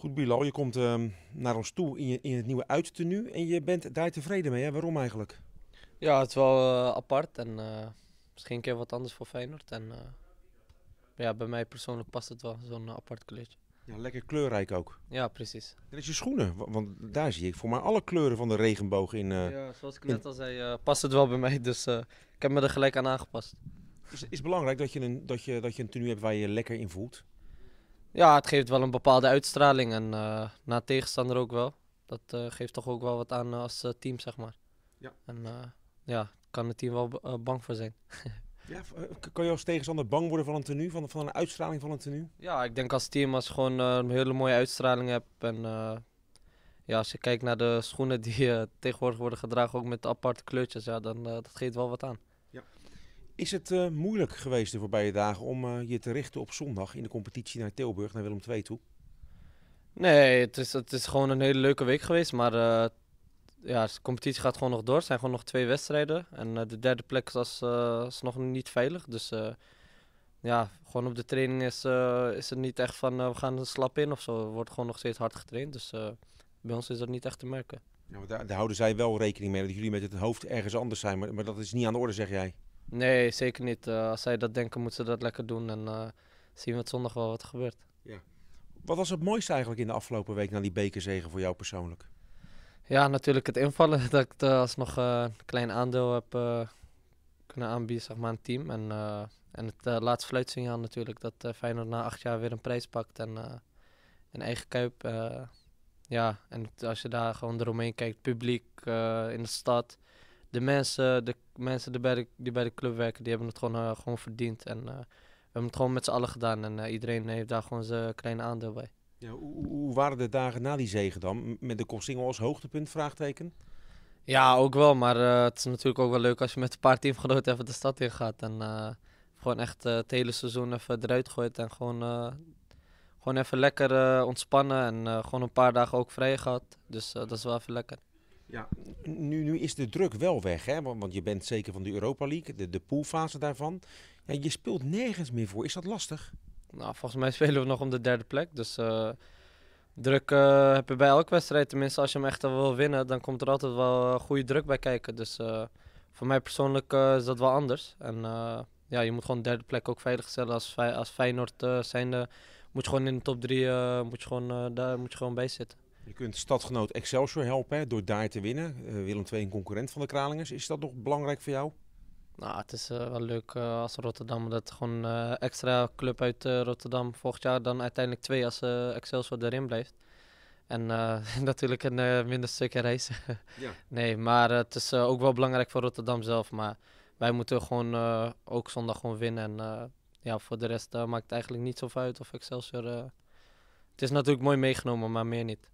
Goed, Bilal, je komt ehm, naar ons toe in, je, in het nieuwe uittenu en je bent daar tevreden mee. Hè? Waarom eigenlijk? Ja, het is wel eh, apart en eh, misschien een keer wat anders voor Feyenoord. En eh, ja, bij mij persoonlijk past het wel, zo'n apart kleurtje. Ja, lekker kleurrijk ook. Ja, precies. Dit is je schoenen, want daar zie ik voor mij alle kleuren van de regenboog in. ja, zoals ik net al zei, past het wel bij mij, dus ik heb me er gelijk aan aangepast. is, belangrijk dat je, een, dat, je, dat je een tenue hebt waar je je lekker in voelt? Ja, het geeft wel een bepaalde uitstraling. En eh, na tegenstander ook wel. Dat eh, geeft toch ook wel wat aan eh, als team, zeg maar. Ja. En ja, kan het team wel bang voor zijn. ja, kan je als tegenstander bang worden van een tenue, van, van een uitstraling van een tenue? Ja, ik denk als team als je gewoon een hele mooie uitstraling hebt. En ja, als je kijkt naar de schoenen die tegenwoordig worden gedragen, ook met aparte kleurtjes, ja, dan dat geeft wel wat aan. Is het eh, moeilijk geweest de voorbije dagen om eh, je te richten op zondag in de competitie naar Tilburg, naar Willem II toe? Nee, het is, het is gewoon een hele leuke week geweest. Maar eh, ja, de competitie gaat gewoon nog door. Er zijn gewoon nog twee wedstrijden. En de derde plek was, is nog niet veilig. Dus ja, gewoon op de training is, is het niet echt van we gaan slap in of zo. Er wordt gewoon nog steeds hard getraind. Dus bij ons is dat niet echt te merken. maar daar, daar, houden zij wel rekening mee dat jullie met het hoofd ergens anders zijn. Maar, maar dat is niet aan de orde, zeg jij? Nee, zeker niet. Eh, als zij dat denken, moeten ze dat lekker doen. En eh, zien we het zondag wel wat er gebeurt. Ja. Wat was het mooiste eigenlijk in de afgelopen week na die bekerzegen voor jou persoonlijk? Ja, natuurlijk het invallen. Dat ik uh, alsnog een klein aandeel heb kunnen aanbieden zeg maar, aan het team. En, en het laatste fluitsignaal natuurlijk. Dat Feyenoord na acht jaar weer een prijs pakt. En een eigen kuip. ja, en als je daar gewoon eromheen kijkt. Publiek in de stad. De mensen, de mensen die bij, de, die bij de club werken, die hebben het gewoon, eh, gewoon verdiend. En eh, we hebben het gewoon met z'n allen gedaan. En eh, iedereen heeft daar gewoon zijn kleine aandeel bij. Ja, hoe, waren de dagen na die zegen dan? Met de Kossingel als hoogtepunt? Vraagteken? Ja, ook wel. Maar het is natuurlijk ook wel leuk als je met een paar teamgenoten even de stad in gaat. En gewoon echt het hele seizoen even eruit gooit. En gewoon, gewoon even lekker ontspannen. En gewoon een paar dagen ook vrij gehad. Dus dat is wel even lekker. Ja. Nu, nu is de druk wel weg, hè? Want, je bent zeker van de Europa League, de, de poolfase daarvan. Ja, je speelt nergens meer voor. Is dat lastig? Nou, volgens mij spelen we nog om de derde plek. Dus eh, druk uh, heb je bij elke wedstrijd. Tenminste, als je hem echt wil winnen, dan komt er altijd wel eh, goede druk bij kijken. Dus voor mij persoonlijk is dat wel anders. En ja, je moet gewoon de derde plek ook veilig stellen als, als Feyenoord zijnde. Moet je gewoon in de top drie moet je gewoon, daar moet je gewoon bij zitten. Je kunt stadgenoot Excelsior helpen door daar te winnen. Uh, Willem twee een concurrent van de Kralingers. Is dat nog belangrijk voor jou? Nou, het is eh, wel leuk eh, als Rotterdam. Dat gewoon extra club uit Rotterdam volgend jaar. Dan uiteindelijk twee als Excelsior erin blijft. En natuurlijk een minder stukje reis. ja. Nee, maar het is ook wel belangrijk voor Rotterdam zelf. Maar wij moeten gewoon ook zondag gewoon winnen. En ja, voor de rest maakt het eigenlijk niet zoveel uit of Excelsior... het is natuurlijk mooi meegenomen, maar meer niet.